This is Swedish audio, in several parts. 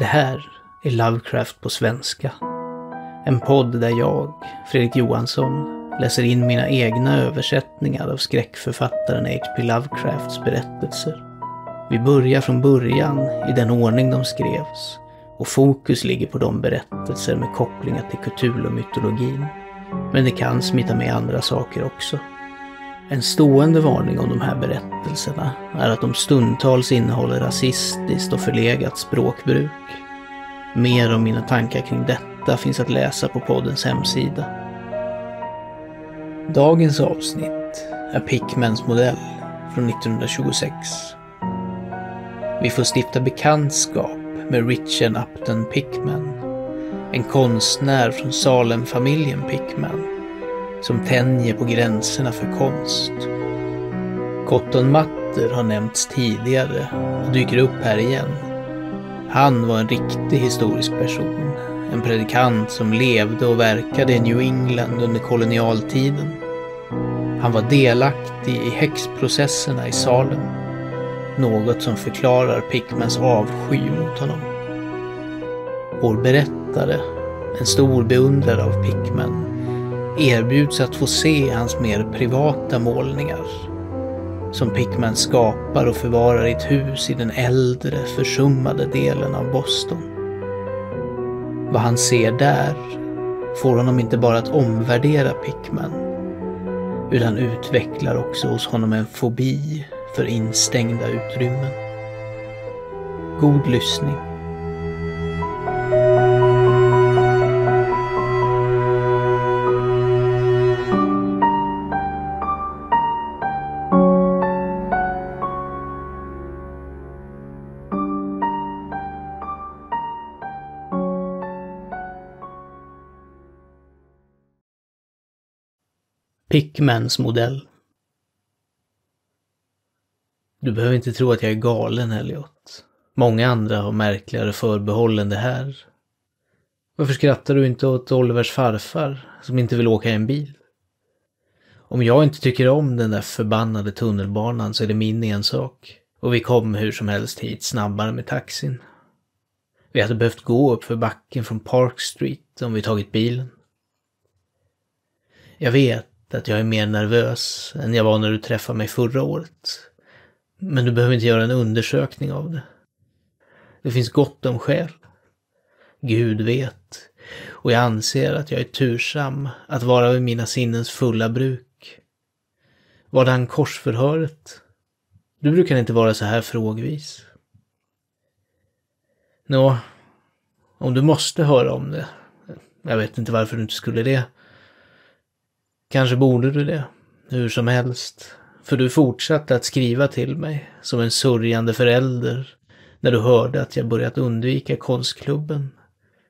Det här är Lovecraft på svenska. En podd där jag, Fredrik Johansson, läser in mina egna översättningar av skräckförfattaren H.P. Lovecrafts berättelser. Vi börjar från början, i den ordning de skrevs, och fokus ligger på de berättelser med kopplingar till Cthulhu-mytologin. Men det kan smita med andra saker också. En stående varning om de här berättelserna är att de stundtals innehåller rasistiskt och förlegat språkbruk. Mer om mina tankar kring detta finns att läsa på poddens hemsida. Dagens avsnitt är Pickmans modell från 1926. Vi får stifta bekantskap med Richard Upton Pickman, en konstnär från Salem-familjen Pickman som tänjer på gränserna för konst. Cotton Cottonmattor har nämnts tidigare och dyker upp här igen. Han var en riktig historisk person. En predikant som levde och verkade i New England under kolonialtiden. Han var delaktig i häxprocesserna i Salem. Något som förklarar Pickmans avsky mot honom. Vår berättare, en stor beundrare av Pickman, erbjuds att få se hans mer privata målningar. Som Pickman skapar och förvarar i ett hus i den äldre, försummade delen av Boston. Vad han ser där får honom inte bara att omvärdera Pickman, utan utvecklar också hos honom en fobi för instängda utrymmen. God lyssning. Ekmans modell. Du behöver inte tro att jag är galen, Elliot. Många andra har märkligare förbehåll än det här. Varför skrattar du inte åt Olivers farfar, som inte vill åka i en bil? Om jag inte tycker om den där förbannade tunnelbanan så är det min ensak. Och vi kom hur som helst hit snabbare med taxin. Vi hade behövt gå upp för backen från Park Street om vi tagit bilen. Jag vet att jag är mer nervös än jag var när du träffade mig förra året. Men du behöver inte göra en undersökning av det. Det finns gott om skäl. Gud vet. Och jag anser att jag är tursam att vara vid mina sinnens fulla bruk. Vardan korsförhöret? Du brukar inte vara så här frågvis. Nå, om du måste höra om det. Jag vet inte varför du inte skulle det. Kanske borde du det. Hur som helst. För du fortsatte att skriva till mig, som en sörjande förälder, när du hörde att jag börjat undvika konstklubben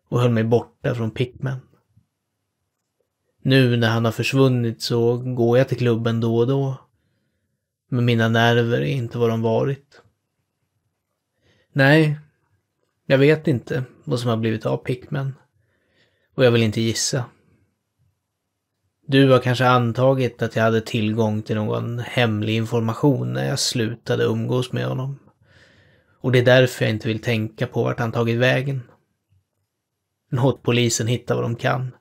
och höll mig borta från Pickman. Nu när han har försvunnit så går jag till klubben då och då. Men mina nerver är inte vad de varit. Nej, jag vet inte vad som har blivit av Pickman. Och jag vill inte gissa. Du har kanske antagit att jag hade tillgång till någon hemlig information när jag slutade umgås med honom. Och det är därför jag inte vill tänka på vart han tagit vägen. Låt polisen hitta vad de kan.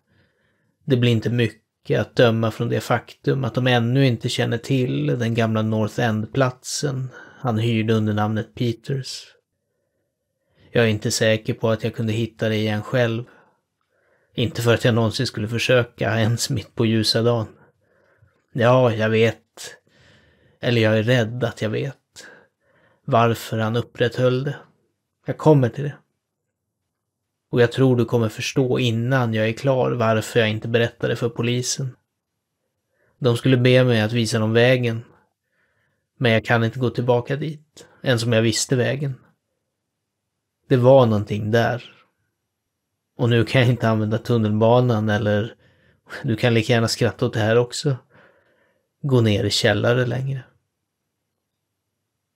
Det blir inte mycket att döma från det faktum att de ännu inte känner till den gamla North End-platsen han hyrde under namnet Peters. Jag är inte säker på att jag kunde hitta det igen själv. Inte för att jag någonsin skulle försöka, ens mitt på ljusa dagen. Ja, jag vet. Eller jag är rädd att jag vet. Varför han upprätthöll det. Jag kommer till det. Och jag tror du kommer förstå innan jag är klar varför jag inte berättade för polisen. De skulle be mig att visa dem vägen. Men jag kan inte gå tillbaka dit, ens om jag visste vägen. Det var någonting där och nu kan jag inte använda tunnelbanan eller du kan lika gärna skratta åt det här också. Gå ner i källare längre.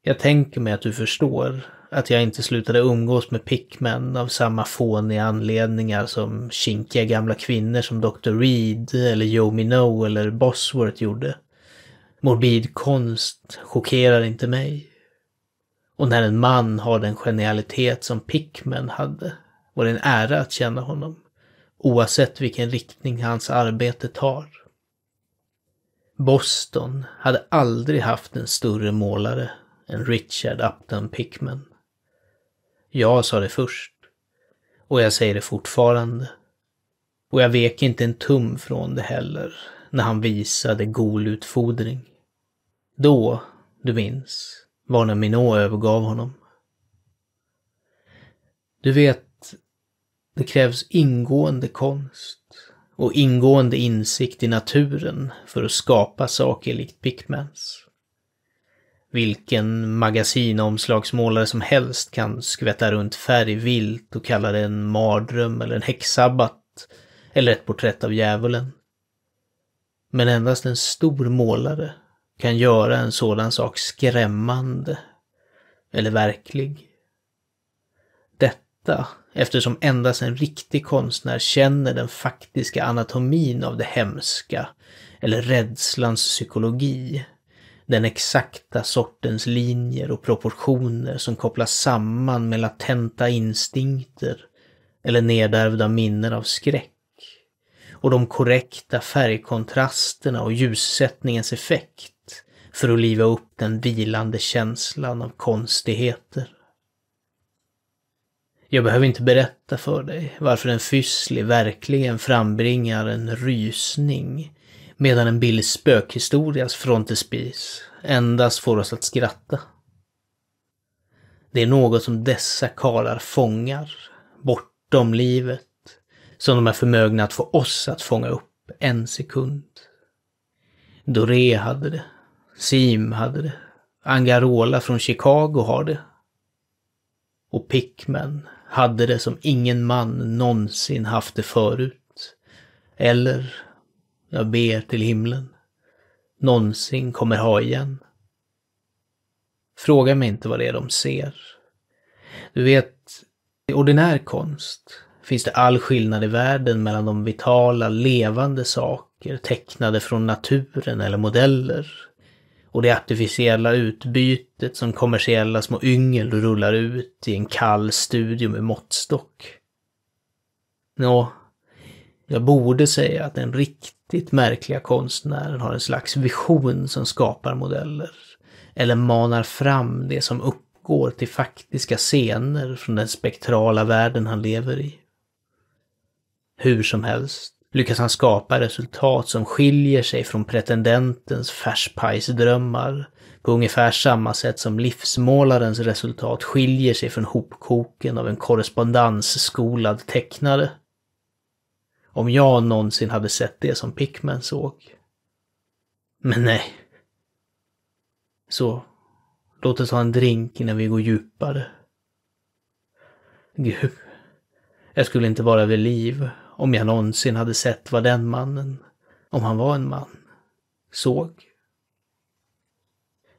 Jag tänker mig att du förstår att jag inte slutade umgås med pickmän av samma fåniga anledningar som kinkiga gamla kvinnor som Dr. Reed eller Joe Minow eller Bosworth gjorde. Morbid konst chockerar inte mig. Och när en man har den genialitet som pickmän hade och det är en ära att känna honom, oavsett vilken riktning hans arbete tar. Boston hade aldrig haft en större målare än Richard Upton Pickman. Jag sa det först, och jag säger det fortfarande. Och jag vek inte en tum från det heller, när han visade golutfodring. Då, du minns, var när Minot övergav honom. Du vet, det krävs ingående konst och ingående insikt i naturen för att skapa saker likt Pickmans. Vilken magasinomslagsmålare som helst kan skvätta runt färg vilt och kalla det en mardröm eller en häxsabbat eller ett porträtt av djävulen. Men endast en stor målare kan göra en sådan sak skrämmande eller verklig. Detta eftersom endast en riktig konstnär känner den faktiska anatomin av det hemska, eller rädslans psykologi. Den exakta sortens linjer och proportioner som kopplas samman med latenta instinkter eller nedärvda minnen av skräck. Och de korrekta färgkontrasterna och ljussättningens effekt för att liva upp den vilande känslan av konstigheter. Jag behöver inte berätta för dig varför en fysslig verkligen frambringar en rysning, medan en billig spökhistorias frontespis endast får oss att skratta. Det är något som dessa karlar fångar, bortom livet, som de är förmögna att få oss att fånga upp en sekund. Doré hade det. Sim hade det. Angarola från Chicago har det. Och Pickman hade det som ingen man någonsin haft det förut. Eller, jag ber till himlen, någonsin kommer ha igen. Fråga mig inte vad det är de ser. Du vet, i ordinär konst finns det all skillnad i världen mellan de vitala, levande saker tecknade från naturen eller modeller och det artificiella utbytet som kommersiella små yngel rullar ut i en kall studio med måttstock. Nå, jag borde säga att den riktigt märkliga konstnären har en slags vision som skapar modeller. Eller manar fram det som uppgår till faktiska scener från den spektrala världen han lever i. Hur som helst, lyckas han skapa resultat som skiljer sig från pretendentens färspajsdrömmar på ungefär samma sätt som livsmålarens resultat skiljer sig från hopkoken av en korrespondensskolad tecknare. Om jag någonsin hade sett det som Pickman såg. Men nej. Så, låt oss ha en drink innan vi går djupare. Gud, jag skulle inte vara vid liv om jag någonsin hade sett vad den mannen, om han var en man, såg.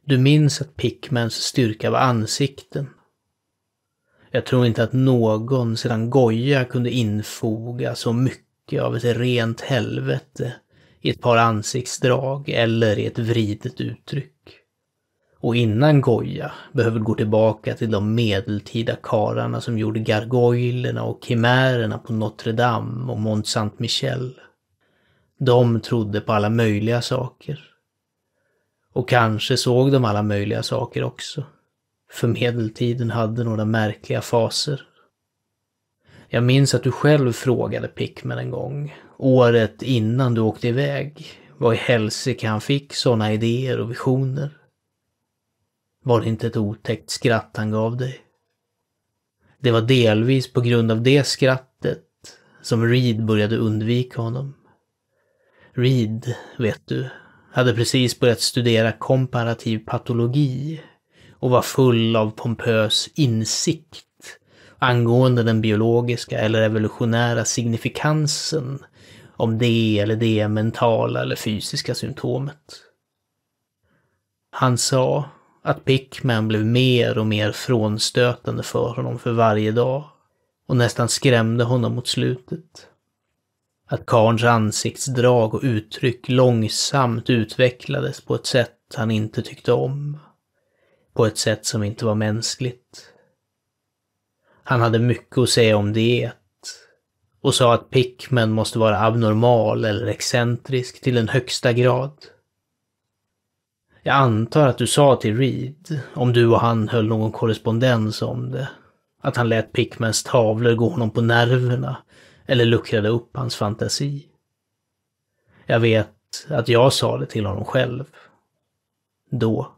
Du minns att Pickmans styrka var ansikten. Jag tror inte att någon sedan Goya kunde infoga så mycket av ett rent helvete i ett par ansiktsdrag eller i ett vridet uttryck och innan Goya behöver gå tillbaka till de medeltida kararna som gjorde gargoylerna och kimärerna på Notre Dame och Mont Saint-Michel. De trodde på alla möjliga saker. Och kanske såg de alla möjliga saker också. För medeltiden hade några märkliga faser. Jag minns att du själv frågade Pickman en gång, året innan du åkte iväg, vad i helsike han fick sådana idéer och visioner var det inte ett otäckt skratt han gav dig. Det var delvis på grund av det skrattet som Reed började undvika honom. Reed, vet du, hade precis börjat studera komparativ patologi och var full av pompös insikt angående den biologiska eller evolutionära signifikansen om det eller det mentala eller fysiska symptomet. Han sa att Pickman blev mer och mer frånstötande för honom för varje dag och nästan skrämde honom mot slutet. Att karns ansiktsdrag och uttryck långsamt utvecklades på ett sätt han inte tyckte om. På ett sätt som inte var mänskligt. Han hade mycket att säga om diet och sa att Pickman måste vara abnormal eller excentrisk till den högsta grad. Jag antar att du sa till Reed, om du och han höll någon korrespondens om det, att han lät Pickmans tavlor gå honom på nerverna eller luckrade upp hans fantasi. Jag vet att jag sa det till honom själv. Då.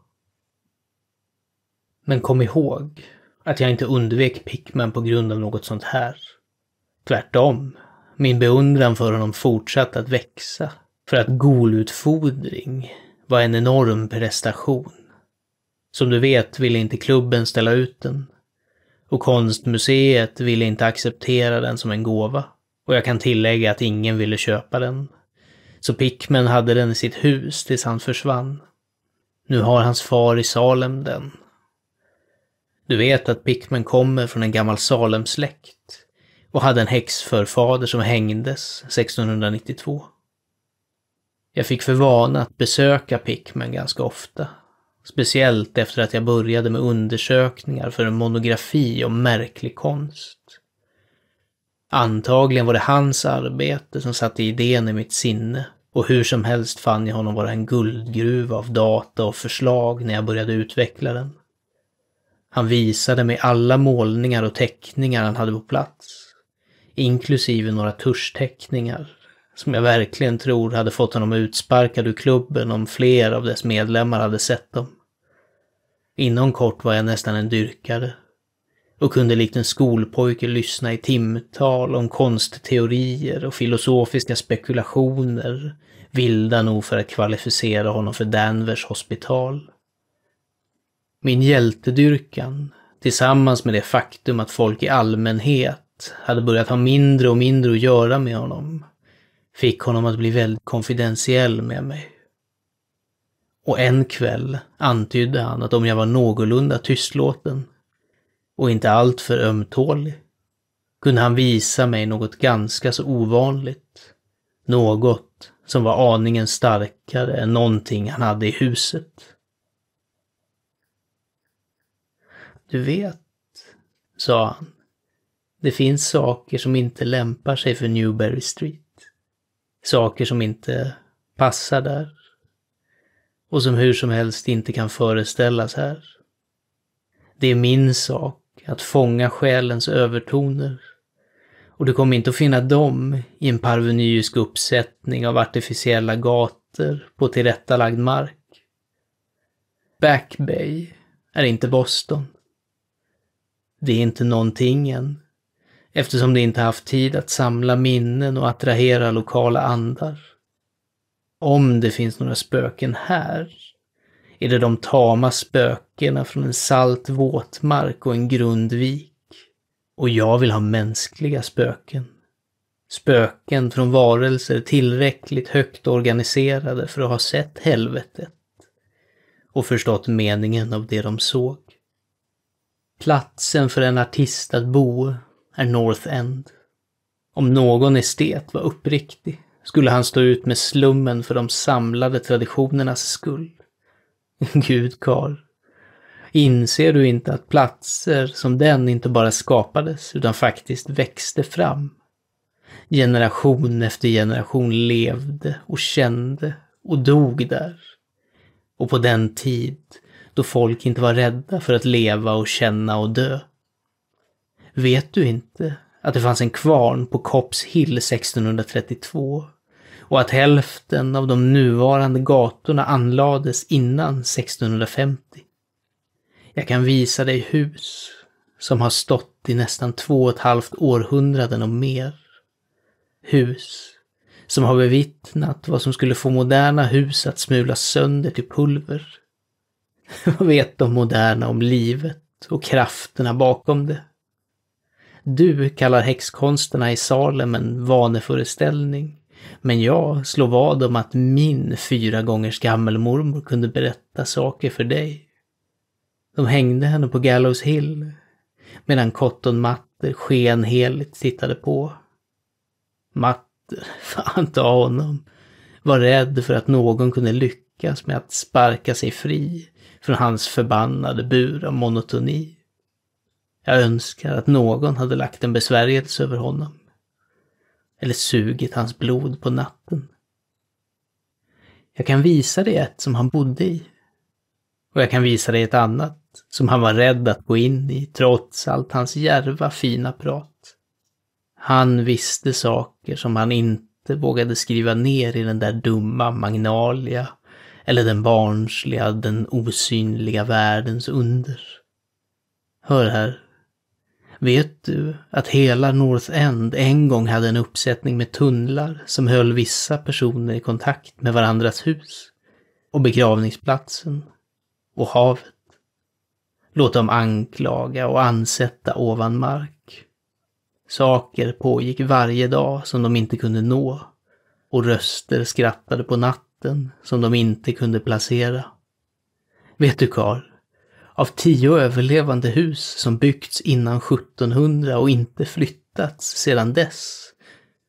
Men kom ihåg att jag inte undvek Pickman på grund av något sånt här. Tvärtom. Min beundran för honom fortsatte att växa. För att golutfodring var en enorm prestation. Som du vet ville inte klubben ställa ut den. Och konstmuseet ville inte acceptera den som en gåva. Och jag kan tillägga att ingen ville köpa den. Så Pickman hade den i sitt hus tills han försvann. Nu har hans far i Salem den. Du vet att Pickman kommer från en gammal Salemsläkt och hade en häxförfader som hängdes 1692. Jag fick för vana att besöka Pickman ganska ofta. Speciellt efter att jag började med undersökningar för en monografi om märklig konst. Antagligen var det hans arbete som satte idén i mitt sinne och hur som helst fann jag honom vara en guldgruva av data och förslag när jag började utveckla den. Han visade mig alla målningar och teckningar han hade på plats, inklusive några tuschteckningar som jag verkligen tror hade fått honom utsparkad ur klubben om fler av dess medlemmar hade sett dem. Inom kort var jag nästan en dyrkare och kunde likt en skolpojke lyssna i timtal om konstteorier och filosofiska spekulationer, vilda nog för att kvalificera honom för Danvers hospital. Min hjältedyrkan, tillsammans med det faktum att folk i allmänhet hade börjat ha mindre och mindre att göra med honom, fick honom att bli väldigt konfidentiell med mig. Och en kväll antydde han att om jag var någorlunda tystlåten och inte alltför ömtålig kunde han visa mig något ganska så ovanligt. Något som var aningen starkare än någonting han hade i huset. Du vet, sa han, det finns saker som inte lämpar sig för Newberry Street saker som inte passar där och som hur som helst inte kan föreställas här. Det är min sak att fånga själens övertoner och du kommer inte att finna dem i en parvenysk uppsättning av artificiella gator på tillrättalagd mark. Back Bay är inte Boston. Det är inte någonting än eftersom de inte haft tid att samla minnen och attrahera lokala andar. Om det finns några spöken här, är det de tama spökena från en salt våtmark och en grund vik. Och jag vill ha mänskliga spöken. Spöken från varelser tillräckligt högt organiserade för att ha sett helvetet och förstått meningen av det de såg. Platsen för en artist att bo är North End. Om någon estet var uppriktig skulle han stå ut med slummen för de samlade traditionernas skull. Gud, Karl. Inser du inte att platser som den inte bara skapades utan faktiskt växte fram? Generation efter generation levde och kände och dog där. Och på den tid då folk inte var rädda för att leva och känna och dö. Vet du inte att det fanns en kvarn på Copps Hill 1632? Och att hälften av de nuvarande gatorna anlades innan 1650? Jag kan visa dig hus som har stått i nästan två och ett halvt århundraden och mer. Hus som har bevittnat vad som skulle få moderna hus att smulas sönder till pulver. Vad vet de moderna om livet och krafterna bakom det? Du kallar häxkonsterna i Salem en vaneföreställning. Men jag slår vad om att min fyra gångers gammelmormor kunde berätta saker för dig. De hängde henne på Gallows Hill, medan Cotton Matter skenheligt tittade på. Matter, fan ta honom, var rädd för att någon kunde lyckas med att sparka sig fri från hans förbannade bur av monotoni. Jag önskar att någon hade lagt en besvärjelse över honom. Eller sugit hans blod på natten. Jag kan visa dig ett som han bodde i. Och jag kan visa dig ett annat som han var rädd att gå in i trots allt hans järva fina prat. Han visste saker som han inte vågade skriva ner i den där dumma magnalia eller den barnsliga, den osynliga världens under. Hör här, Vet du att hela North End en gång hade en uppsättning med tunnlar som höll vissa personer i kontakt med varandras hus och begravningsplatsen och havet? Låt dem anklaga och ansätta ovan mark. Saker pågick varje dag som de inte kunde nå och röster skrattade på natten som de inte kunde placera. Vet du, Karl, av tio överlevande hus som byggts innan 1700 och inte flyttats sedan dess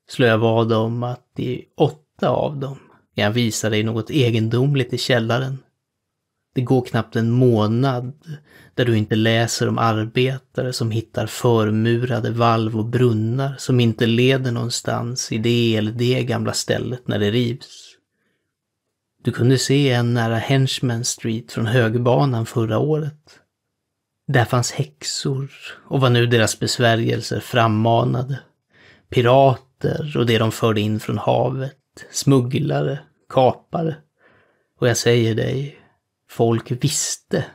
slår jag vad om att i åtta av dem kan jag visar dig något egendomligt i källaren. Det går knappt en månad där du inte läser om arbetare som hittar förmurade valv och brunnar som inte leder någonstans i det eller det gamla stället när det rivs. Du kunde se en nära Henchman Street från högbanan förra året. Där fanns häxor och vad nu deras besvärjelser frammanade. Pirater och det de förde in från havet. Smugglare, kapare. Och jag säger dig, folk visste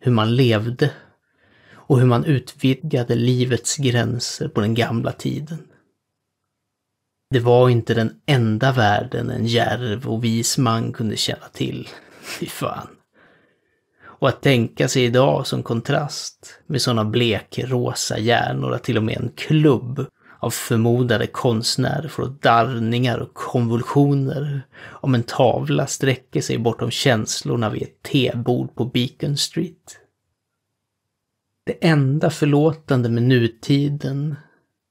hur man levde och hur man utvidgade livets gränser på den gamla tiden. Det var inte den enda världen en järv och vis man kunde känna till. Fy fan. Och att tänka sig idag som kontrast med sådana blekrosa hjärnor att till och med en klubb av förmodade konstnärer får darrningar och konvulsioner om en tavla sträcker sig bortom känslorna vid ett tebord på Beacon Street. Det enda förlåtande med nutiden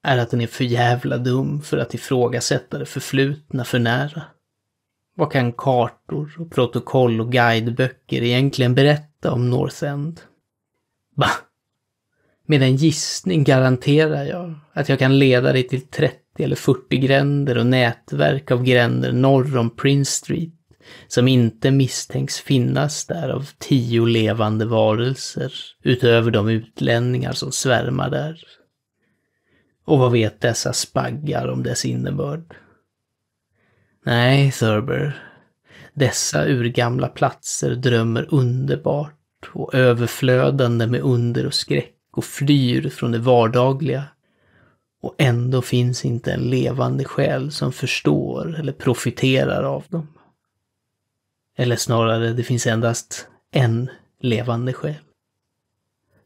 är att den är för jävla dum för att ifrågasätta det förflutna för nära. Vad kan kartor och protokoll och guideböcker egentligen berätta om North End? Bah! Med en gissning garanterar jag att jag kan leda dig till 30 eller 40 gränder och nätverk av gränder norr om Prince Street som inte misstänks finnas där av tio levande varelser utöver de utlänningar som svärmar där. Och vad vet dessa spaggar om dess innebörd? Nej, Thurber. Dessa urgamla platser drömmer underbart och överflödande med under och skräck och flyr från det vardagliga. Och ändå finns inte en levande själ som förstår eller profiterar av dem. Eller snarare, det finns endast en levande själ.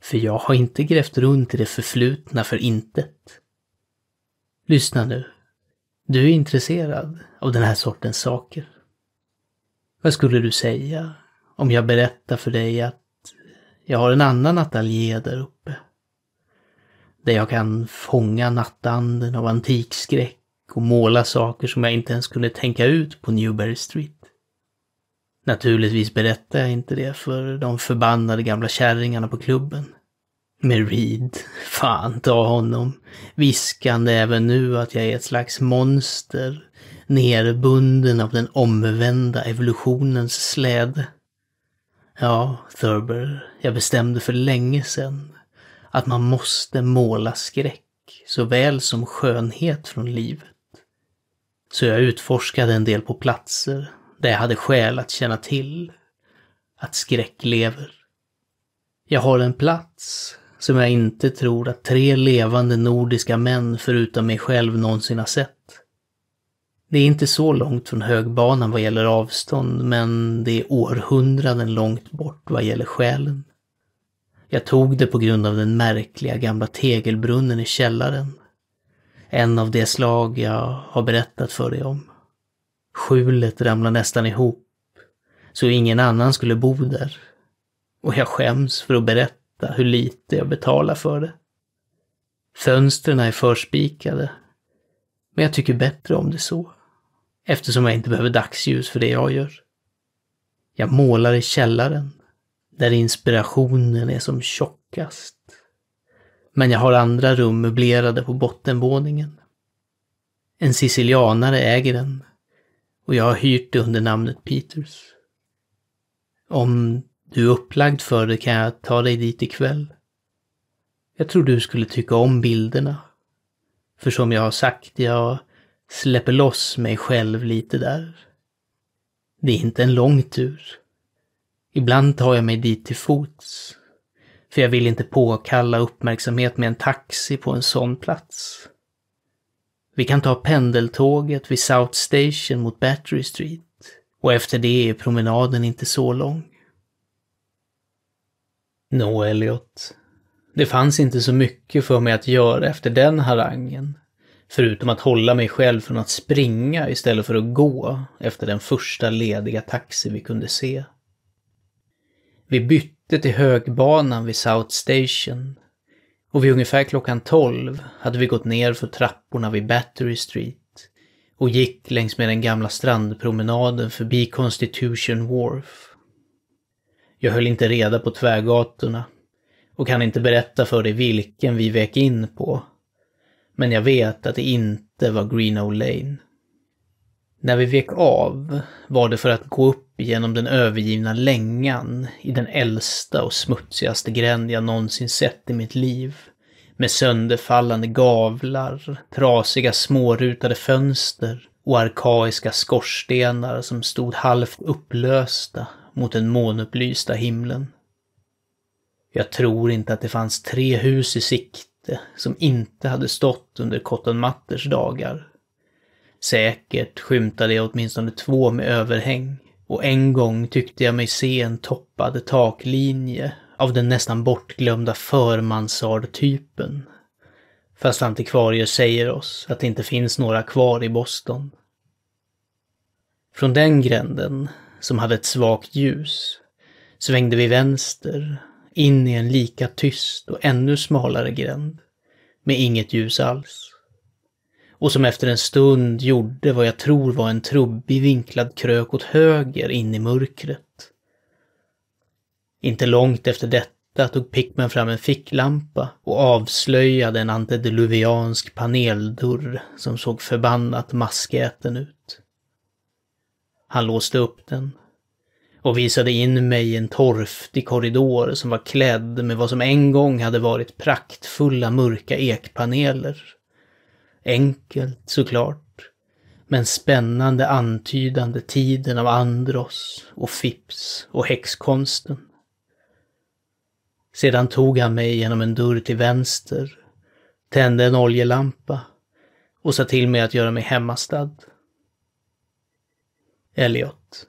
För jag har inte grävt runt i det förflutna för intet. Lyssna nu. Du är intresserad av den här sortens saker. Vad skulle du säga om jag berättar för dig att jag har en annan ateljé där uppe? Där jag kan fånga nattanden av antikskräck och måla saker som jag inte ens kunde tänka ut på Newberry Street. Naturligtvis berättar jag inte det för de förbannade gamla kärringarna på klubben. Med Reed. Fan ta honom. Viskande även nu att jag är ett slags monster. Nerbunden av den omvända evolutionens släde. Ja, Thurber, jag bestämde för länge sedan att man måste måla skräck såväl som skönhet från livet. Så jag utforskade en del på platser där jag hade skäl att känna till att skräck lever. Jag har en plats som jag inte tror att tre levande nordiska män förutom mig själv någonsin har sett. Det är inte så långt från högbanan vad gäller avstånd, men det är århundraden långt bort vad gäller själen. Jag tog det på grund av den märkliga gamla tegelbrunnen i källaren. En av det slag jag har berättat för dig om. Skjulet ramlar nästan ihop, så ingen annan skulle bo där. Och jag skäms för att berätta fatta hur lite jag betalar för det. Fönstren är förspikade. Men jag tycker bättre om det så. Eftersom jag inte behöver dagsljus för det jag gör. Jag målar i källaren. Där inspirationen är som tjockast. Men jag har andra rum möblerade på bottenvåningen. En sicilianare äger den. Och jag har hyrt det under namnet Peters. Om du är upplagd för det, kan jag ta dig dit ikväll? Jag tror du skulle tycka om bilderna. För som jag har sagt, jag släpper loss mig själv lite där. Det är inte en lång tur. Ibland tar jag mig dit till fots. För jag vill inte påkalla uppmärksamhet med en taxi på en sån plats. Vi kan ta pendeltåget vid South Station mot Battery Street. Och efter det är promenaden inte så lång. Nå, Elliot. Det fanns inte så mycket för mig att göra efter den harangen. Förutom att hålla mig själv från att springa istället för att gå efter den första lediga taxi vi kunde se. Vi bytte till högbanan vid South Station och vid ungefär klockan 12 hade vi gått ner för trapporna vid Battery Street och gick längs med den gamla strandpromenaden förbi Constitution Wharf jag höll inte reda på tvärgatorna och kan inte berätta för dig vilken vi vek in på. Men jag vet att det inte var Greenow Lane. När vi vek av var det för att gå upp genom den övergivna längan i den äldsta och smutsigaste gränd jag någonsin sett i mitt liv. Med sönderfallande gavlar, trasiga smårutade fönster och arkaiska skorstenar som stod halvt upplösta mot den månupplysta himlen. Jag tror inte att det fanns tre hus i sikte som inte hade stått under Cotton Matters dagar. Säkert skymtade jag åtminstone två med överhäng och en gång tyckte jag mig se en toppad taklinje av den nästan bortglömda förmansardtypen. Fast antikvarier säger oss att det inte finns några kvar i Boston. Från den gränden som hade ett svagt ljus, svängde vi vänster in i en lika tyst och ännu smalare gränd med inget ljus alls. Och som efter en stund gjorde vad jag tror var en trubbig vinklad krök åt höger in i mörkret. Inte långt efter detta tog Pickman fram en ficklampa och avslöjade en antediluviansk paneldörr som såg förbannat maskäten ut. Han låste upp den och visade in mig i en torftig korridor som var klädd med vad som en gång hade varit praktfulla mörka ekpaneler. Enkelt såklart, men spännande antydande tiden av Andros och Fips och häxkonsten. Sedan tog han mig genom en dörr till vänster, tände en oljelampa och sa till mig att göra mig hemmastad. Elliot.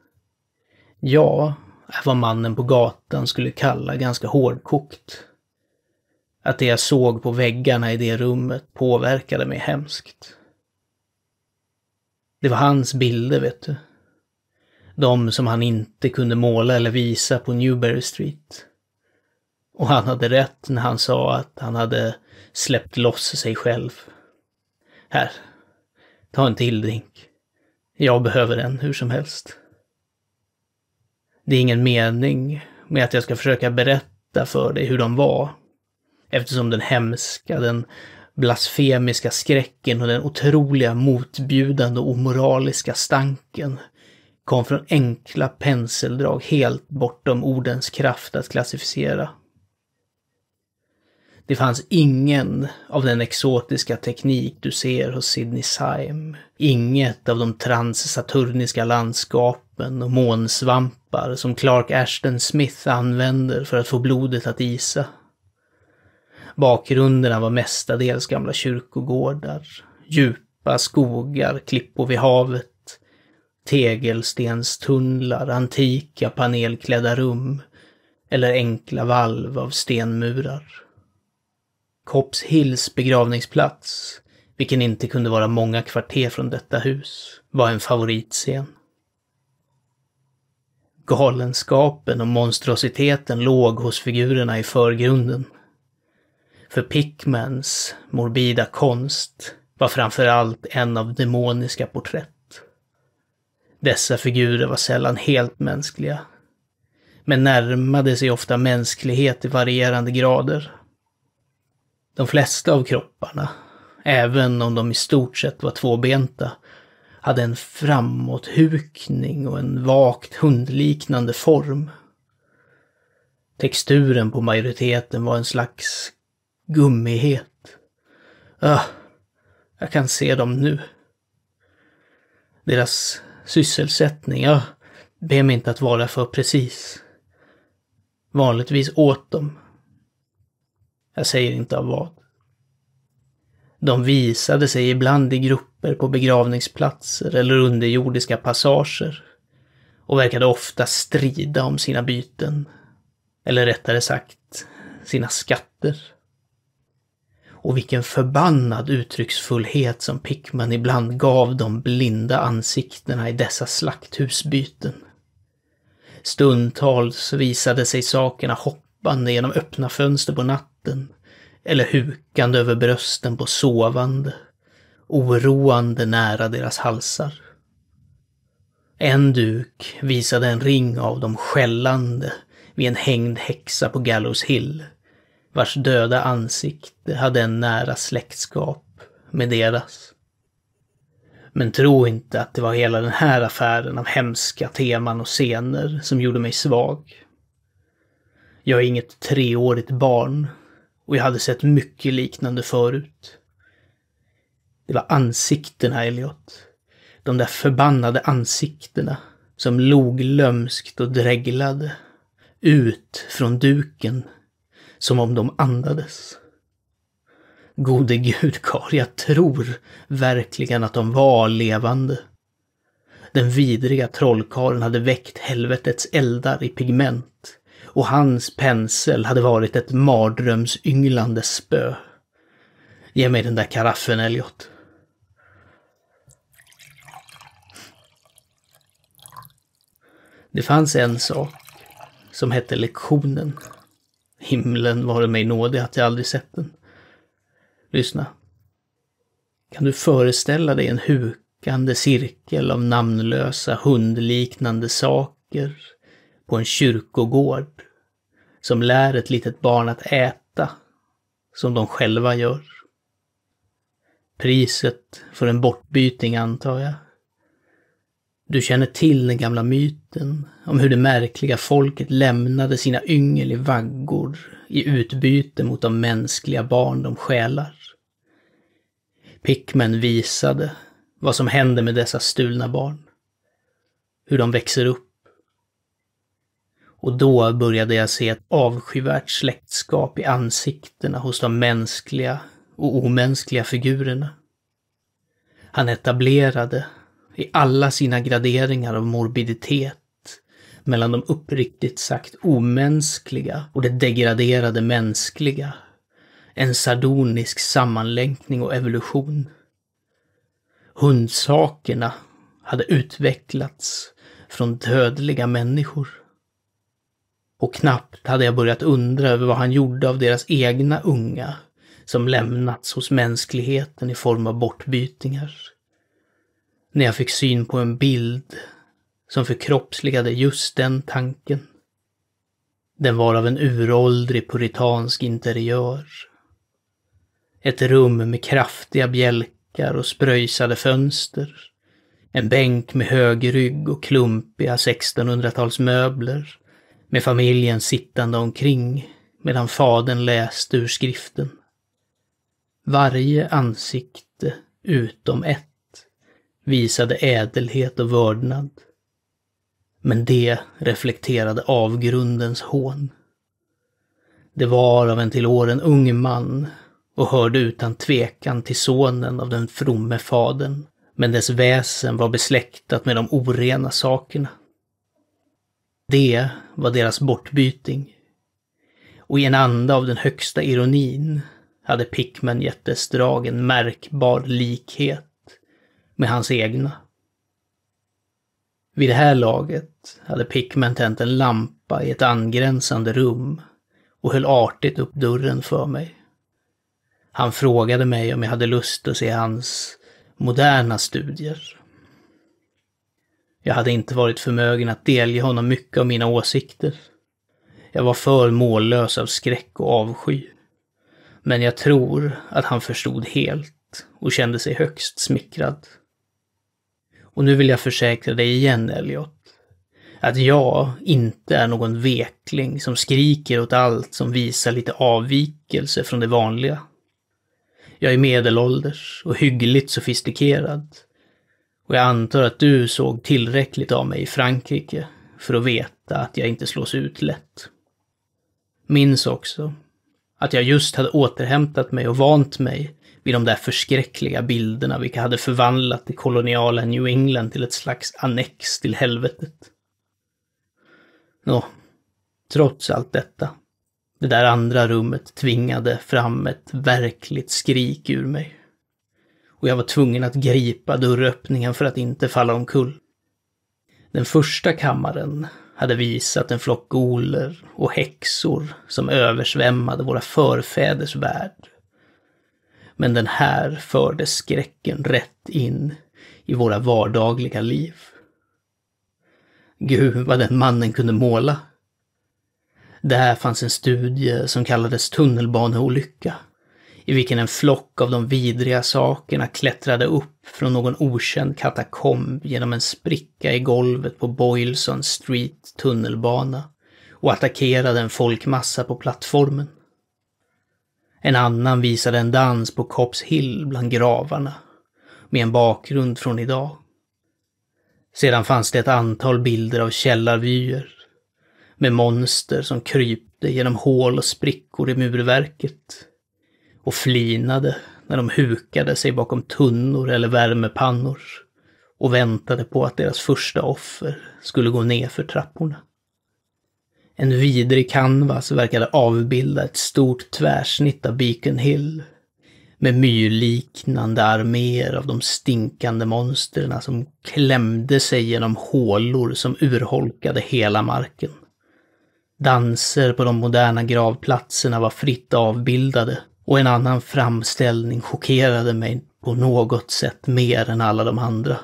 Ja, är vad mannen på gatan skulle kalla ganska hårdkokt. Att det jag såg på väggarna i det rummet påverkade mig hemskt. Det var hans bilder, vet du. De som han inte kunde måla eller visa på Newberry Street. Och han hade rätt när han sa att han hade släppt loss sig själv. Här, ta en till drink. Jag behöver den hur som helst. Det är ingen mening med att jag ska försöka berätta för dig hur de var. Eftersom den hemska, den blasfemiska skräcken och den otroliga motbjudande och omoraliska stanken kom från enkla penseldrag helt bortom ordens kraft att klassificera. Det fanns ingen av den exotiska teknik du ser hos Sidney Syme. Inget av de transsaturniska landskapen och månsvampar som Clark Ashton Smith använder för att få blodet att isa. Bakgrunderna var mestadels gamla kyrkogårdar, djupa skogar, klippor vid havet, tegelstenstunnlar, antika panelklädda rum eller enkla valv av stenmurar. Copps Hills begravningsplats, vilken inte kunde vara många kvarter från detta hus, var en favoritscen. Galenskapen och monstrositeten låg hos figurerna i förgrunden. För Pickmans morbida konst var framför allt en av demoniska porträtt. Dessa figurer var sällan helt mänskliga, men närmade sig ofta mänsklighet i varierande grader. De flesta av kropparna, även om de i stort sett var tvåbenta, hade en framåthukning och en vagt hundliknande form. Texturen på majoriteten var en slags gummighet. Öh, jag kan se dem nu. Deras sysselsättning, öh, be mig inte att vara för precis. Vanligtvis åt dem jag säger inte av vad. De visade sig ibland i grupper på begravningsplatser eller underjordiska passager och verkade ofta strida om sina byten. Eller rättare sagt, sina skatter. Och vilken förbannad uttrycksfullhet som Pickman ibland gav de blinda ansiktena i dessa slakthusbyten. Stundtals visade sig sakerna hopp hoppande genom öppna fönster på natten. Eller hukande över brösten på sovande. Oroande nära deras halsar. En duk visade en ring av dem skällande vid en hängd häxa på Gallows Hill, vars döda ansikte hade en nära släktskap med deras. Men tro inte att det var hela den här affären av hemska teman och scener som gjorde mig svag. Jag är inget treårigt barn och jag hade sett mycket liknande förut. Det var ansiktena, Elliot. De där förbannade ansiktena som log lömskt och dreglade ut från duken som om de andades. Gode gud, Karl, jag tror verkligen att de var levande. Den vidriga trollkarlen hade väckt helvetets eldar i pigment och hans pensel hade varit ett mardrömsynglande spö. Ge mig den där karaffen, Elliot. Det fanns en sak som hette lektionen. Himlen vare mig nådig att jag aldrig sett den. Lyssna. Kan du föreställa dig en hukande cirkel av namnlösa hundliknande saker på en kyrkogård som lär ett litet barn att äta, som de själva gör. Priset för en bortbyting, antar jag. Du känner till den gamla myten om hur det märkliga folket lämnade sina yngel i vaggor i utbyte mot de mänskliga barn de själar. Pickman visade vad som händer med dessa stulna barn. Hur de växer upp och då började jag se ett avskyvärt släktskap i ansiktena hos de mänskliga och omänskliga figurerna. Han etablerade, i alla sina graderingar av morbiditet, mellan de uppriktigt sagt omänskliga och det degraderade mänskliga. En sardonisk sammanlänkning och evolution. Hundsakerna hade utvecklats från dödliga människor. Och knappt hade jag börjat undra över vad han gjorde av deras egna unga, som lämnats hos mänskligheten i form av bortbytingar. När jag fick syn på en bild som förkroppsligade just den tanken. Den var av en uråldrig puritansk interiör. Ett rum med kraftiga bjälkar och spröjsade fönster. En bänk med hög rygg och klumpiga 1600-talsmöbler med familjen sittande omkring medan fadern läste ur skriften. Varje ansikte utom ett visade ädelhet och vördnad. Men det reflekterade avgrundens hån. Det var av en till åren ung man och hörde utan tvekan till sonen av den fromme fadern, men dess väsen var besläktat med de orena sakerna. Det var deras bortbyting. Och i en anda av den högsta ironin hade Pickman gett dess drag en märkbar likhet med hans egna. Vid det här laget hade Pickman tänt en lampa i ett angränsande rum och höll artigt upp dörren för mig. Han frågade mig om jag hade lust att se hans moderna studier. Jag hade inte varit förmögen att delge honom mycket av mina åsikter. Jag var för mållös av skräck och avsky. Men jag tror att han förstod helt och kände sig högst smickrad. Och nu vill jag försäkra dig igen, Elliot. Att jag inte är någon vekling som skriker åt allt som visar lite avvikelse från det vanliga. Jag är medelålders och hyggligt sofistikerad och jag antar att du såg tillräckligt av mig i Frankrike för att veta att jag inte slås ut lätt. Minns också att jag just hade återhämtat mig och vant mig vid de där förskräckliga bilderna vilka hade förvandlat det koloniala New England till ett slags annex till helvetet. Nå, trots allt detta. Det där andra rummet tvingade fram ett verkligt skrik ur mig och jag var tvungen att gripa dörröppningen för att inte falla omkull. Den första kammaren hade visat en flock goler och häxor som översvämmade våra förfäders värld. Men den här förde skräcken rätt in i våra vardagliga liv. Gud vad den mannen kunde måla! Där fanns en studie som kallades tunnelbaneolycka i vilken en flock av de vidriga sakerna klättrade upp från någon okänd katakomb genom en spricka i golvet på Boylson Street tunnelbana och attackerade en folkmassa på plattformen. En annan visade en dans på Cops Hill bland gravarna, med en bakgrund från idag. Sedan fanns det ett antal bilder av källarvyer, med monster som krypte genom hål och sprickor i murverket och flinade när de hukade sig bakom tunnor eller värmepannor och väntade på att deras första offer skulle gå ner för trapporna. En vidrig canvas verkade avbilda ett stort tvärsnitt av Beacon Hill med myrliknande arméer av de stinkande monstren som klämde sig genom hålor som urholkade hela marken. Danser på de moderna gravplatserna var fritt avbildade och en annan framställning chockerade mig på något sätt mer än alla de andra.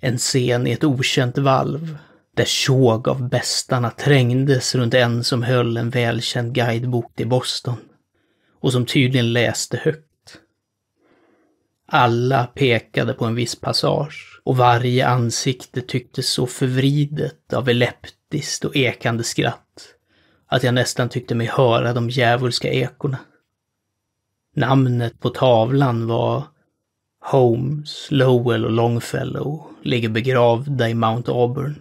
En scen i ett okänt valv, där tjog av bästarna trängdes runt en som höll en välkänd guidebok till Boston. Och som tydligen läste högt. Alla pekade på en viss passage och varje ansikte tycktes så förvridet av epileptiskt och ekande skratt att jag nästan tyckte mig höra de djävulska ekorna. Namnet på tavlan var Holmes, Lowell och Longfellow ligger begravda i Mount Auburn.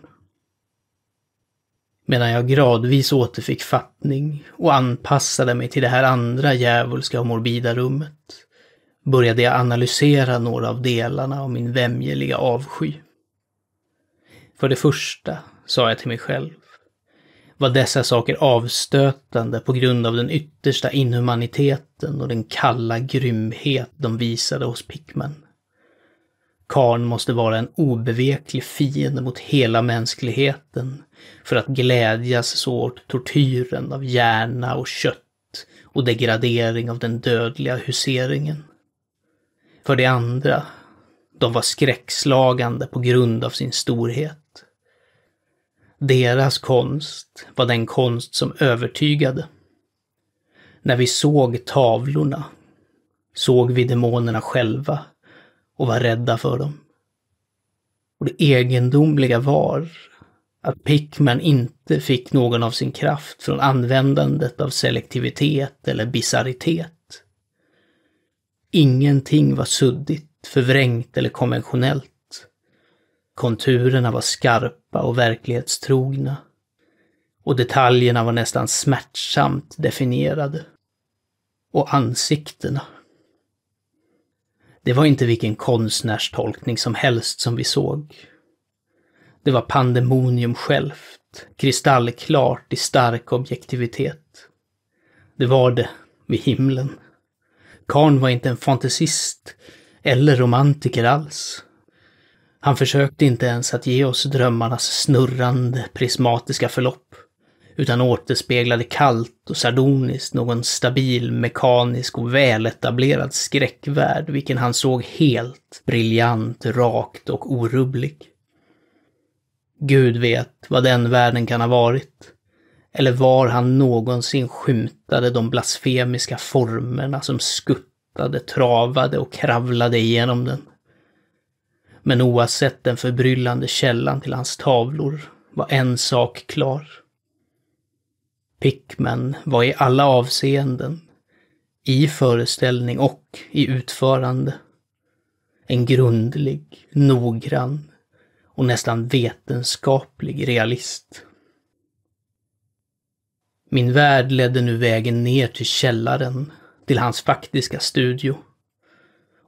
Medan jag gradvis återfick fattning och anpassade mig till det här andra djävulska och morbida rummet började jag analysera några av delarna av min vämjeliga avsky. För det första, sa jag till mig själv, var dessa saker avstötande på grund av den yttersta inhumaniteten och den kalla grymhet de visade hos Pickman. Karn måste vara en obeveklig fiende mot hela mänskligheten för att glädjas så åt tortyren av hjärna och kött och degradering av den dödliga huseringen. För det andra, de var skräckslagande på grund av sin storhet. Deras konst var den konst som övertygade. När vi såg tavlorna såg vi demonerna själva och var rädda för dem. Och det egendomliga var att Pickman inte fick någon av sin kraft från användandet av selektivitet eller bisarritet. Ingenting var suddigt, förvrängt eller konventionellt. Konturerna var skarpa djupa och verklighetstrogna. Och detaljerna var nästan smärtsamt definierade. Och ansiktena. Det var inte vilken konstnärstolkning som helst som vi såg. Det var pandemonium självt, kristallklart i stark objektivitet. Det var det, vid himlen. Karn var inte en fantasist eller romantiker alls. Han försökte inte ens att ge oss drömmarnas snurrande prismatiska förlopp, utan återspeglade kallt och sardoniskt någon stabil, mekanisk och väletablerad skräckvärld, vilken han såg helt briljant, rakt och orubblig. Gud vet vad den världen kan ha varit, eller var han någonsin skymtade de blasfemiska formerna som skuttade, travade och kravlade igenom den. Men oavsett den förbryllande källan till hans tavlor var en sak klar. Pickman var i alla avseenden, i föreställning och i utförande, en grundlig, noggrann och nästan vetenskaplig realist. Min värld ledde nu vägen ner till källaren, till hans faktiska studio.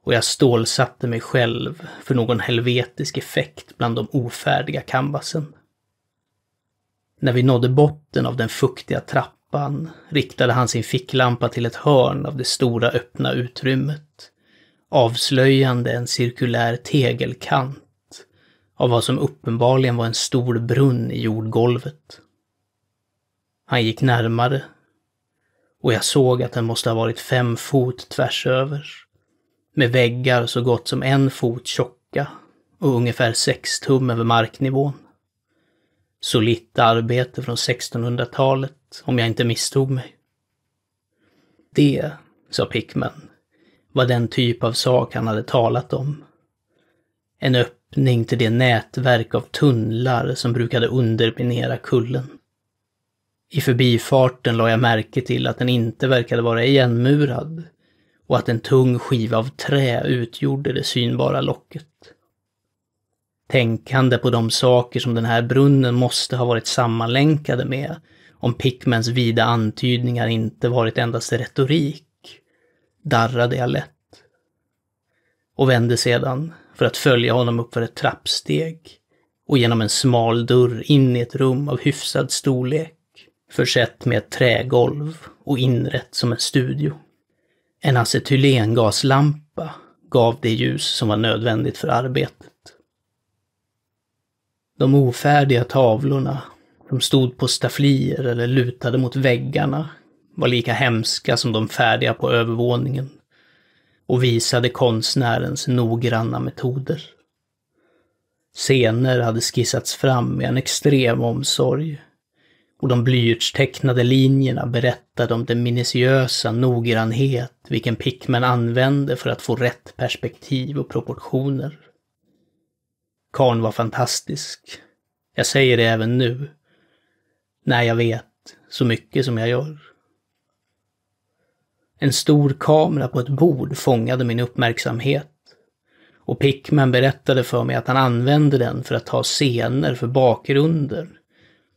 Och jag stålsatte mig själv för någon helvetisk effekt bland de ofärdiga canvasen. När vi nådde botten av den fuktiga trappan riktade han sin ficklampa till ett hörn av det stora öppna utrymmet, avslöjande en cirkulär tegelkant av vad som uppenbarligen var en stor brunn i jordgolvet. Han gick närmare och jag såg att den måste ha varit fem fot tvärs över med väggar så gott som en fot tjocka och ungefär sex tum över marknivån. Solitt arbete från 1600-talet, om jag inte misstog mig. Det, sa Pickman, var den typ av sak han hade talat om. En öppning till det nätverk av tunnlar som brukade underminera kullen. I förbifarten la jag märke till att den inte verkade vara igenmurad, och att en tung skiva av trä utgjorde det synbara locket. Tänkande på de saker som den här brunnen måste ha varit sammanlänkade med, om Pickmans vida antydningar inte varit endast retorik, darrade jag lätt. Och vände sedan, för att följa honom uppför ett trappsteg och genom en smal dörr in i ett rum av hyfsad storlek, försett med ett trägolv och inrett som en studio. En acetylengaslampa gav det ljus som var nödvändigt för arbetet. De ofärdiga tavlorna, som stod på stafflier eller lutade mot väggarna, var lika hemska som de färdiga på övervåningen och visade konstnärens noggranna metoder. Scener hade skissats fram med en extrem omsorg och de blyertstecknade linjerna berättade om den minutiösa noggrannhet vilken Pickman använde för att få rätt perspektiv och proportioner. Karn var fantastisk. Jag säger det även nu. När jag vet så mycket som jag gör. En stor kamera på ett bord fångade min uppmärksamhet. Och Pickman berättade för mig att han använde den för att ta scener för bakgrunder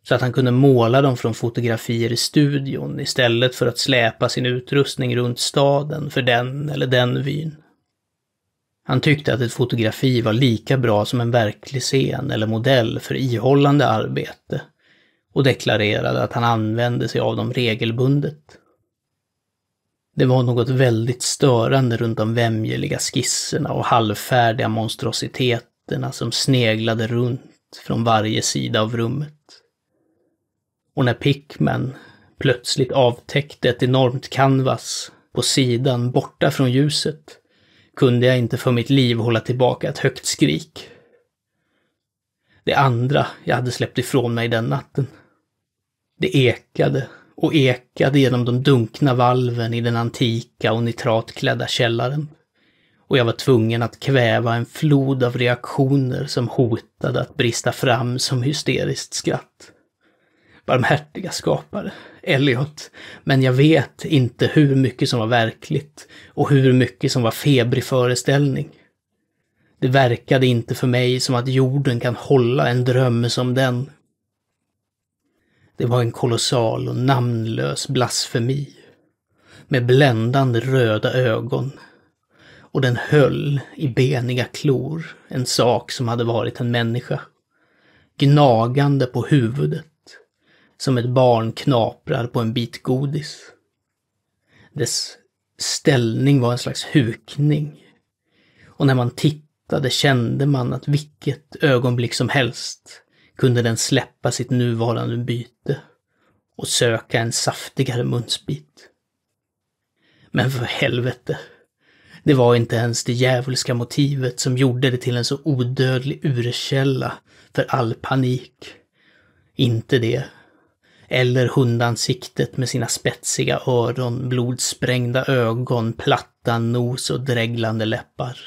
så att han kunde måla dem från fotografier i studion istället för att släpa sin utrustning runt staden för den eller den vyn. Han tyckte att ett fotografi var lika bra som en verklig scen eller modell för ihållande arbete och deklarerade att han använde sig av dem regelbundet. Det var något väldigt störande runt de vämjeliga skisserna och halvfärdiga monstrositeterna som sneglade runt från varje sida av rummet. Och när Pickman plötsligt avtäckte ett enormt canvas på sidan borta från ljuset kunde jag inte för mitt liv hålla tillbaka ett högt skrik. Det andra jag hade släppt ifrån mig den natten. Det ekade och ekade genom de dunkna valven i den antika och nitratklädda källaren. Och jag var tvungen att kväva en flod av reaktioner som hotade att brista fram som hysteriskt skratt barmhärtiga skapare, Elliot. Men jag vet inte hur mycket som var verkligt och hur mycket som var febrig föreställning. Det verkade inte för mig som att jorden kan hålla en dröm som den. Det var en kolossal och namnlös blasfemi. Med bländande röda ögon. Och den höll i beniga klor en sak som hade varit en människa. Gnagande på huvudet som ett barn knaprar på en bit godis. Dess ställning var en slags hukning. Och när man tittade kände man att vilket ögonblick som helst kunde den släppa sitt nuvarande byte och söka en saftigare munsbit. Men för helvete. Det var inte ens det djävulska motivet som gjorde det till en så odödlig urkälla för all panik. Inte det eller hundansiktet med sina spetsiga öron, blodsprängda ögon, platta nos och dreglande läppar.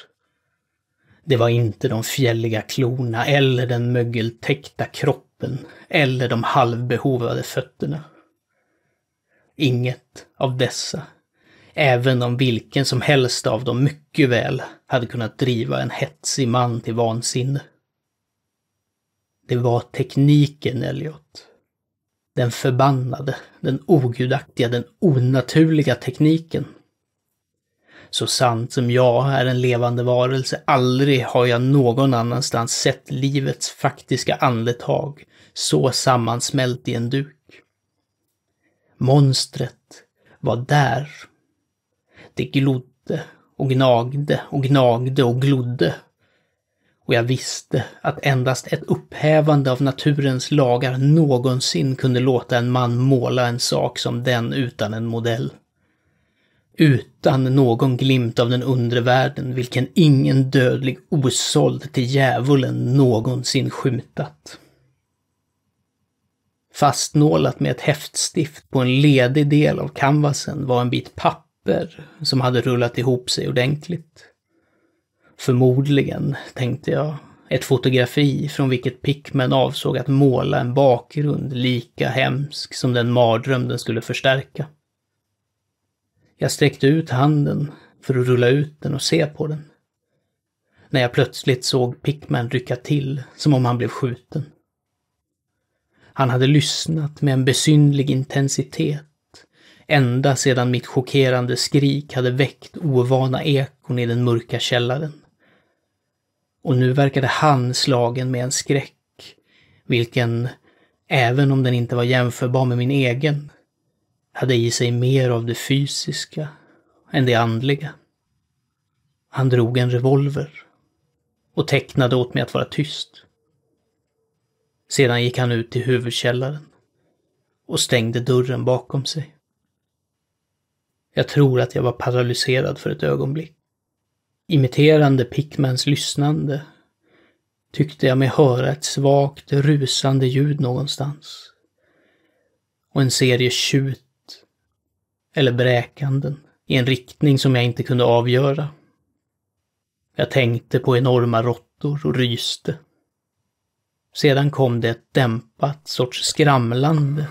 Det var inte de fjälliga klorna eller den mögeltäckta kroppen eller de halvbehovade fötterna. Inget av dessa, även om vilken som helst av dem mycket väl hade kunnat driva en hetsig man till vansinne. Det var tekniken, Elliot den förbannade, den ogudaktiga, den onaturliga tekniken. Så sant som jag är en levande varelse, aldrig har jag någon annanstans sett livets faktiska andetag så sammansmält i en duk. Monstret var där. Det glodde och gnagde och gnagde och glodde och jag visste att endast ett upphävande av naturens lagar någonsin kunde låta en man måla en sak som den utan en modell. Utan någon glimt av den undre världen, vilken ingen dödlig osåld till djävulen någonsin skymtat. Fastnålat med ett häftstift på en ledig del av canvasen var en bit papper som hade rullat ihop sig ordentligt förmodligen, tänkte jag, ett fotografi från vilket Pickman avsåg att måla en bakgrund lika hemsk som den mardröm den skulle förstärka. Jag sträckte ut handen för att rulla ut den och se på den. När jag plötsligt såg Pickman rycka till, som om han blev skjuten. Han hade lyssnat med en besynlig intensitet, ända sedan mitt chockerande skrik hade väckt ovana ekon i den mörka källaren. Och nu verkade han slagen med en skräck, vilken, även om den inte var jämförbar med min egen, hade i sig mer av det fysiska än det andliga. Han drog en revolver och tecknade åt mig att vara tyst. Sedan gick han ut till huvudkällaren och stängde dörren bakom sig. Jag tror att jag var paralyserad för ett ögonblick. Imiterande Pickmans lyssnande tyckte jag mig höra ett svagt rusande ljud någonstans. Och en serie tjut eller bräkanden i en riktning som jag inte kunde avgöra. Jag tänkte på enorma råttor och ryste. Sedan kom det ett dämpat sorts skramlande,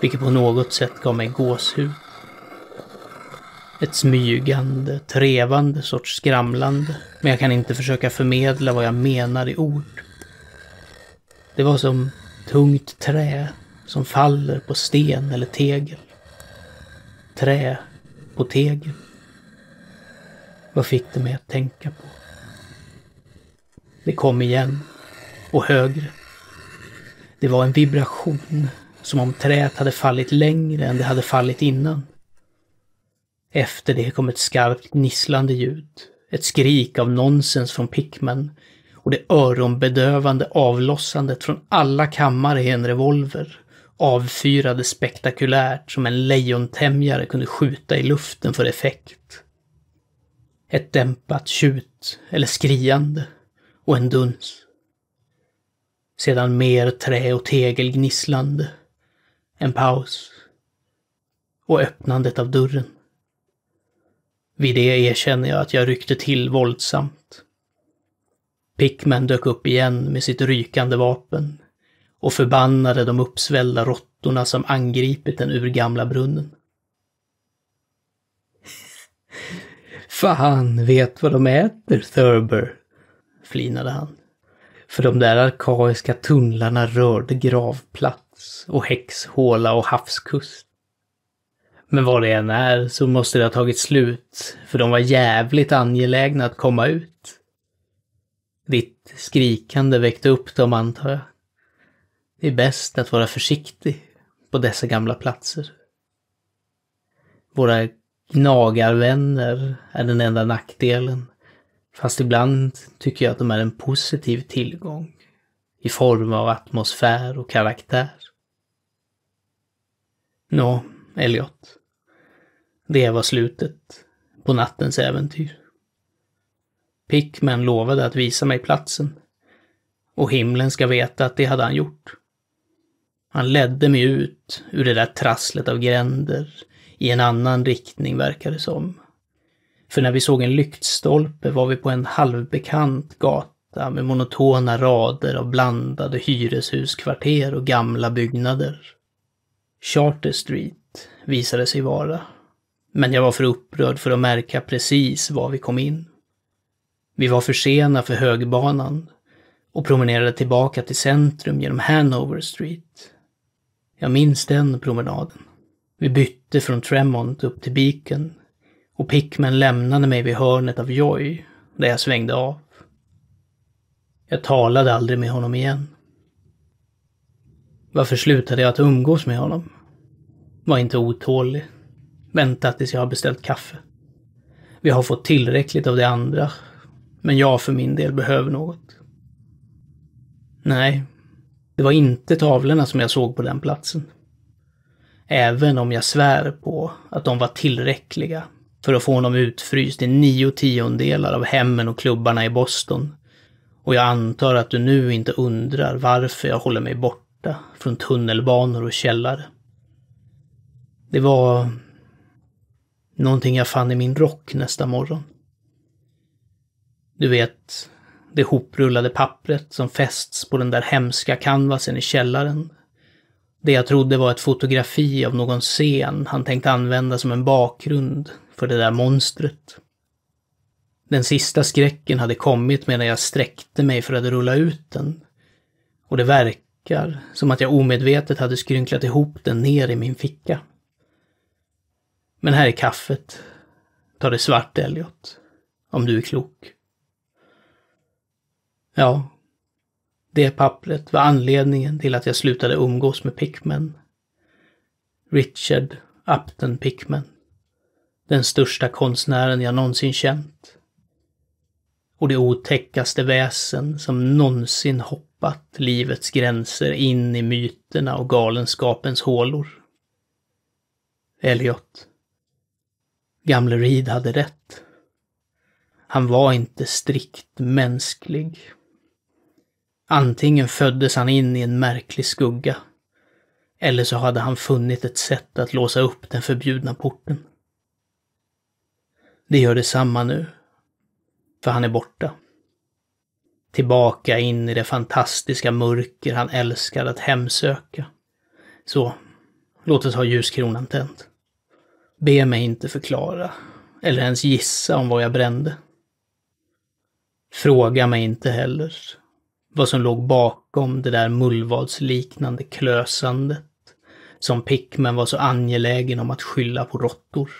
vilket på något sätt gav mig gåshud. Ett smygande, trevande sorts skramlande. Men jag kan inte försöka förmedla vad jag menar i ord. Det var som tungt trä som faller på sten eller tegel. Trä på tegel. Vad fick det mig att tänka på? Det kom igen. Och högre. Det var en vibration. Som om träet hade fallit längre än det hade fallit innan. Efter det kom ett skarpt gnisslande ljud. Ett skrik av nonsens från Pickman och det öronbedövande avlossandet från alla kammare i en revolver avfyrade spektakulärt som en lejontämjare kunde skjuta i luften för effekt. Ett dämpat tjut eller skriande och en duns. Sedan mer trä och tegel gnisslande. En paus. Och öppnandet av dörren. Vid det erkänner jag att jag ryckte till våldsamt. Pickman dök upp igen med sitt rykande vapen och förbannade de uppsvällda råttorna som angripit den urgamla brunnen. Fan vet vad de äter, Thurber, flinade han. För de där arkaiska tunnlarna rörde gravplats och häxhåla och havskust. Men vad det än är så måste det ha tagit slut, för de var jävligt angelägna att komma ut. Ditt skrikande väckte upp dem, antar jag. Det är bäst att vara försiktig på dessa gamla platser. Våra gnagarvänner är den enda nackdelen, fast ibland tycker jag att de är en positiv tillgång i form av atmosfär och karaktär. Nå, no, Elliot. Det var slutet på nattens äventyr. Pickman lovade att visa mig platsen. Och himlen ska veta att det hade han gjort. Han ledde mig ut ur det där trasslet av gränder i en annan riktning verkade som. För när vi såg en lyktstolpe var vi på en halvbekant gata med monotona rader av blandade hyreshuskvarter och gamla byggnader. Charter Street visade sig vara. Men jag var för upprörd för att märka precis var vi kom in. Vi var för sena för högbanan och promenerade tillbaka till centrum genom Hanover Street. Jag minns den promenaden. Vi bytte från Tremont upp till Beacon och Pickman lämnade mig vid hörnet av Joy, där jag svängde av. Jag talade aldrig med honom igen. Varför slutade jag att umgås med honom? Var inte otålig vänta tills jag har beställt kaffe. Vi har fått tillräckligt av det andra, men jag för min del behöver något. Nej, det var inte tavlorna som jag såg på den platsen. Även om jag svär på att de var tillräckliga för att få honom utfryst i nio tiondelar av hemmen och klubbarna i Boston. Och jag antar att du nu inte undrar varför jag håller mig borta från tunnelbanor och källare. Det var Någonting jag fann i min rock nästa morgon. Du vet, det hoprullade pappret som fästs på den där hemska canvasen i källaren. Det jag trodde var ett fotografi av någon scen han tänkt använda som en bakgrund för det där monstret. Den sista skräcken hade kommit medan jag sträckte mig för att rulla ut den. Och det verkar som att jag omedvetet hade skrynklat ihop den ner i min ficka. Men här är kaffet. Ta det svart, Elliot. Om du är klok. Ja. Det pappret var anledningen till att jag slutade umgås med Pickman. Richard Upton Pickman. Den största konstnären jag någonsin känt. Och det otäckaste väsen som någonsin hoppat livets gränser in i myterna och galenskapens hålor. Elliot gamle Reed hade rätt. Han var inte strikt mänsklig. Antingen föddes han in i en märklig skugga. Eller så hade han funnit ett sätt att låsa upp den förbjudna porten. Det gör detsamma nu. För han är borta. Tillbaka in i det fantastiska mörker han älskar att hemsöka. Så, låt oss ha ljuskronan tänd. Be mig inte förklara, eller ens gissa om vad jag brände. Fråga mig inte heller vad som låg bakom det där mullvadsliknande klösandet som Pickman var så angelägen om att skylla på råttor.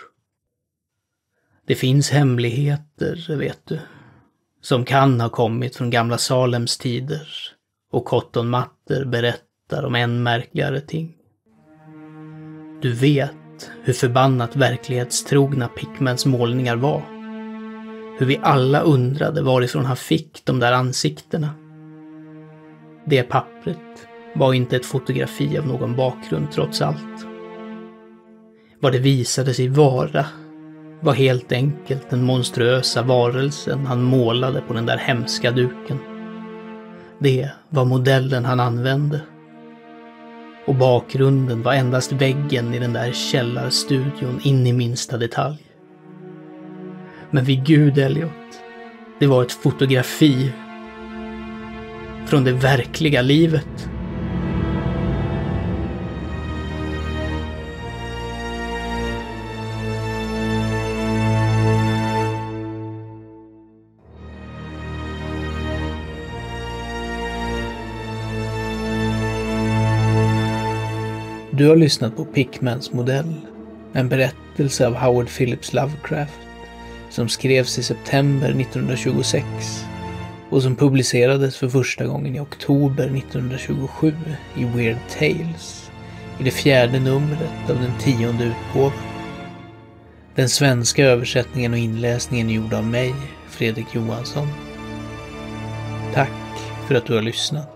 Det finns hemligheter, vet du, som kan ha kommit från gamla Salems tider och Cotton Matter berättar om än märkligare ting. Du vet hur förbannat verklighetstrogna Pickmans målningar var. Hur vi alla undrade varifrån han fick de där ansiktena. Det pappret var inte ett fotografi av någon bakgrund trots allt. Vad det visade sig vara var helt enkelt den monstruösa varelsen han målade på den där hemska duken. Det var modellen han använde. Och bakgrunden var endast väggen i den där källarstudion in i minsta detalj. Men vid gud, Elliot. Det var ett fotografi. Från det verkliga livet. Du har lyssnat på Pickmans modell, en berättelse av Howard Phillips Lovecraft som skrevs i september 1926 och som publicerades för första gången i oktober 1927 i Weird Tales i det fjärde numret av den tionde utgåvan. Den svenska översättningen och inläsningen är gjord av mig, Fredrik Johansson. Tack för att du har lyssnat.